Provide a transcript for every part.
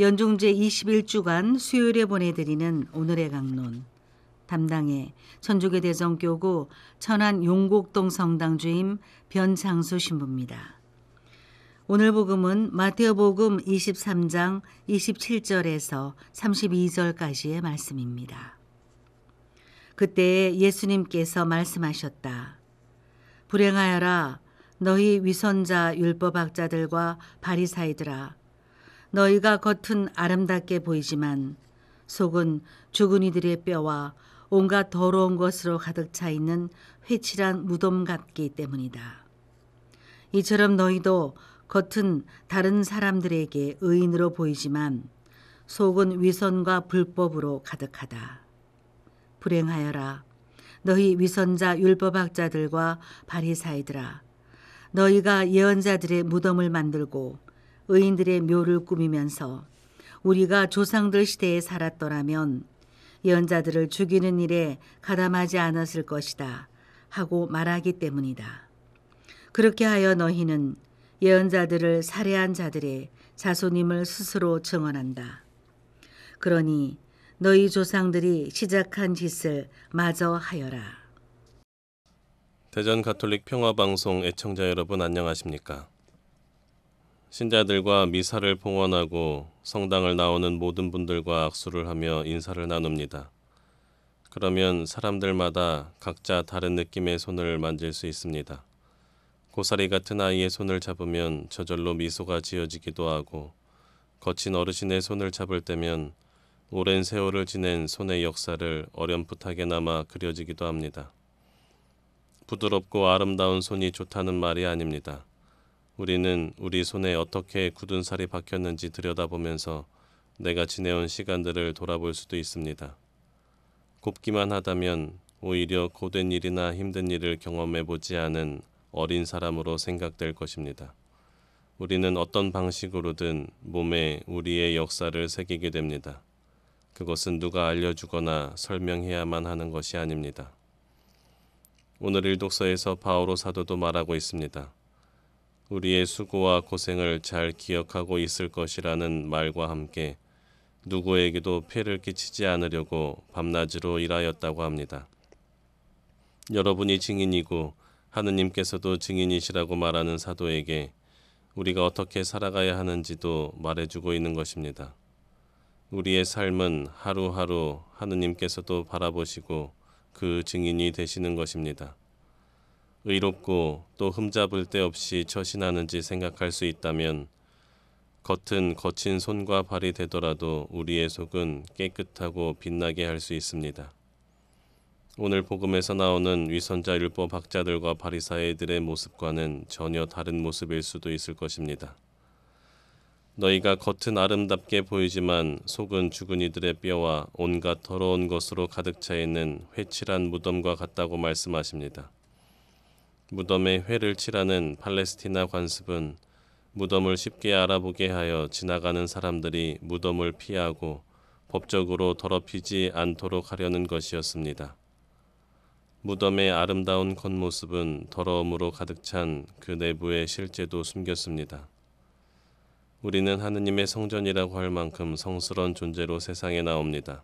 연중제 21주간 수요일에 보내드리는 오늘의 강론 담당의 천주교 대성교구 천안 용곡동 성당 주임 변창수 신부입니다. 오늘 복음은 마태오복음 23장 27절에서 32절까지의 말씀입니다. 그때 예수님께서 말씀하셨다. 불행하여라 너희 위선자 율법학자들과 바리사이들아 너희가 겉은 아름답게 보이지만 속은 죽은 이들의 뼈와 온갖 더러운 것으로 가득 차 있는 회칠한 무덤 같기 때문이다. 이처럼 너희도 겉은 다른 사람들에게 의인으로 보이지만 속은 위선과 불법으로 가득하다. 불행하여라. 너희 위선자 율법학자들과 바리사이들아. 너희가 예언자들의 무덤을 만들고 의인들의 묘를 꾸미면서 우리가 조상들 시대에 살았더라면 연자들을 죽이는 일에 가담하지 않았을 것이다 하고 말하기 때문이다. 그렇게 하여 너희는 예언자들을 살해한 자들의 자손임을 스스로 증언한다. 그러니 너희 조상들이 시작한 짓을 마저 하여라. 대전 가톨릭 평화방송 애청자 여러분 안녕하십니까? 신자들과 미사를 봉헌하고 성당을 나오는 모든 분들과 악수를 하며 인사를 나눕니다. 그러면 사람들마다 각자 다른 느낌의 손을 만질 수 있습니다. 고사리 같은 아이의 손을 잡으면 저절로 미소가 지어지기도 하고 거친 어르신의 손을 잡을 때면 오랜 세월을 지낸 손의 역사를 어렴풋하게나마 그려지기도 합니다. 부드럽고 아름다운 손이 좋다는 말이 아닙니다. 우리는 우리 손에 어떻게 굳은 살이 박혔는지 들여다보면서 내가 지내온 시간들을 돌아볼 수도 있습니다. 곱기만 하다면 오히려 고된 일이나 힘든 일을 경험해 보지 않은 어린 사람으로 생각될 것입니다. 우리는 어떤 방식으로든 몸에 우리의 역사를 새기게 됩니다. 그것은 누가 알려주거나 설명해야만 하는 것이 아닙니다. 오늘 일독서에서 바오로 사도도 말하고 있습니다. 우리의 수고와 고생을 잘 기억하고 있을 것이라는 말과 함께 누구에게도 폐를 끼치지 않으려고 밤낮으로 일하였다고 합니다. 여러분이 증인이고 하느님께서도 증인이시라고 말하는 사도에게 우리가 어떻게 살아가야 하는지도 말해주고 있는 것입니다. 우리의 삶은 하루하루 하느님께서도 바라보시고 그 증인이 되시는 것입니다. 의롭고 또 흠잡을 데 없이 처신하는지 생각할 수 있다면 겉은 거친 손과 발이 되더라도 우리의 속은 깨끗하고 빛나게 할 수 있습니다. 오늘 복음에서 나오는 위선자 율법 학자들과 바리사이들의 모습과는 전혀 다른 모습일 수도 있을 것입니다. 너희가 겉은 아름답게 보이지만 속은 죽은 이들의 뼈와 온갖 더러운 것으로 가득 차 있는 회칠한 무덤과 같다고 말씀하십니다. 무덤에 회를 칠하는 팔레스티나 관습은 무덤을 쉽게 알아보게 하여 지나가는 사람들이 무덤을 피하고 법적으로 더럽히지 않도록 하려는 것이었습니다. 무덤의 아름다운 겉모습은 더러움으로 가득 찬 그 내부의 실제도 숨겼습니다. 우리는 하느님의 성전이라고 할 만큼 성스러운 존재로 세상에 나옵니다.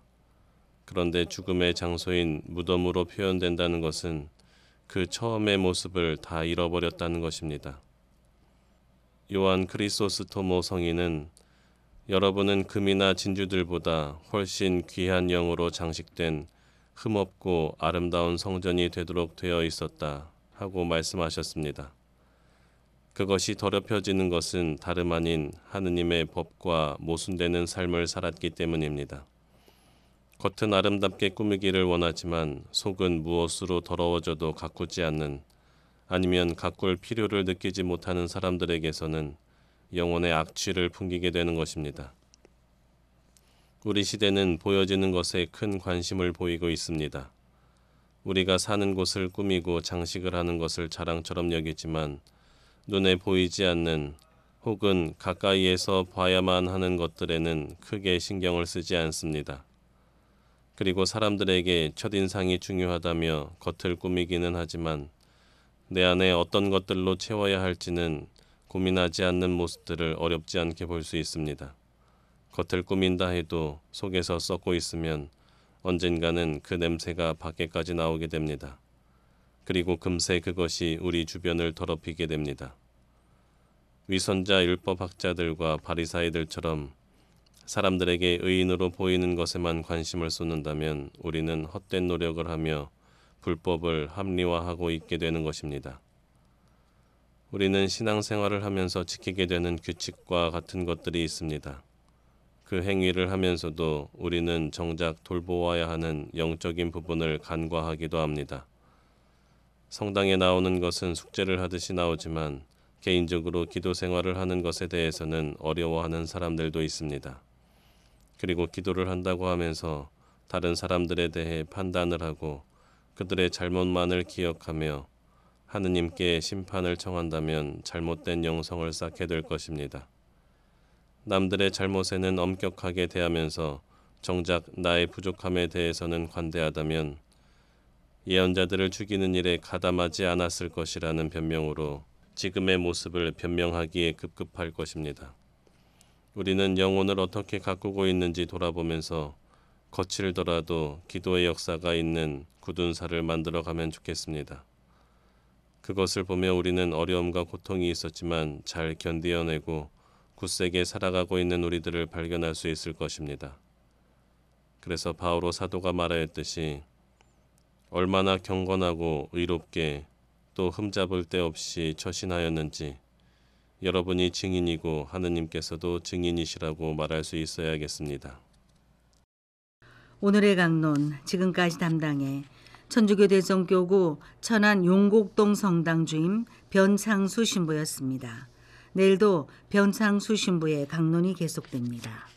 그런데 죽음의 장소인 무덤으로 표현된다는 것은 그 처음의 모습을 다 잃어버렸다는 것입니다. 요한 크리소스토모 성인은 여러분은 금이나 진주들보다 훨씬 귀한 영으로 장식된 흠없고 아름다운 성전이 되도록 되어 있었다 하고 말씀하셨습니다. 그것이 더럽혀지는 것은 다름 아닌 하느님의 법과 모순되는 삶을 살았기 때문입니다. 겉은 아름답게 꾸미기를 원하지만 속은 무엇으로 더러워져도 가꾸지 않는 아니면 가꿀 필요를 느끼지 못하는 사람들에게서는 영혼의 악취를 풍기게 되는 것입니다. 우리 시대는 보여지는 것에 큰 관심을 보이고 있습니다. 우리가 사는 곳을 꾸미고 장식을 하는 것을 자랑처럼 여기지만 눈에 보이지 않는 혹은 가까이에서 봐야만 하는 것들에는 크게 신경을 쓰지 않습니다. 그리고 사람들에게 첫인상이 중요하다며 겉을 꾸미기는 하지만 내 안에 어떤 것들로 채워야 할지는 고민하지 않는 모습들을 어렵지 않게 볼 수 있습니다. 겉을 꾸민다 해도 속에서 썩고 있으면 언젠가는 그 냄새가 밖에까지 나오게 됩니다. 그리고 금세 그것이 우리 주변을 더럽히게 됩니다. 위선자 율법학자들과 바리사이들처럼 사람들에게 의인으로 보이는 것에만 관심을 쏟는다면 우리는 헛된 노력을 하며 불법을 합리화하고 있게 되는 것입니다. 우리는 신앙생활을 하면서 지키게 되는 규칙과 같은 것들이 있습니다. 그 행위를 하면서도 우리는 정작 돌보아야 하는 영적인 부분을 간과하기도 합니다. 성당에 나오는 것은 숙제를 하듯이 나오지만 개인적으로 기도 생활을 하는 것에 대해서는 어려워하는 사람들도 있습니다. 그리고 기도를 한다고 하면서 다른 사람들에 대해 판단을 하고 그들의 잘못만을 기억하며 하느님께 심판을 청한다면 잘못된 영성을 쌓게 될 것입니다. 남들의 잘못에는 엄격하게 대하면서 정작 나의 부족함에 대해서는 관대하다면 예언자들을 죽이는 일에 가담하지 않았을 것이라는 변명으로 지금의 모습을 변명하기에 급급할 것입니다. 우리는 영혼을 어떻게 가꾸고 있는지 돌아보면서 거칠더라도 기도의 역사가 있는 굳은살을 만들어 가면 좋겠습니다. 그것을 보며 우리는 어려움과 고통이 있었지만 잘견뎌내고 굳세게 살아가고 있는 우리들을 발견할 수 있을 것입니다. 그래서 바오로 사도가 말하였듯이 얼마나 경건하고 의롭게 또 흠잡을 데 없이 처신하였는지 여러분이 증인이고 하느님께서도 증인이시라고 말할 수 있어야겠습니다. 오늘의 강론 지금까지 담당해 천주교 대성교구 천안 용곡동 성당 주임 변창수 신부였습니다. 내일도 변창수 신부의 강론이 계속됩니다.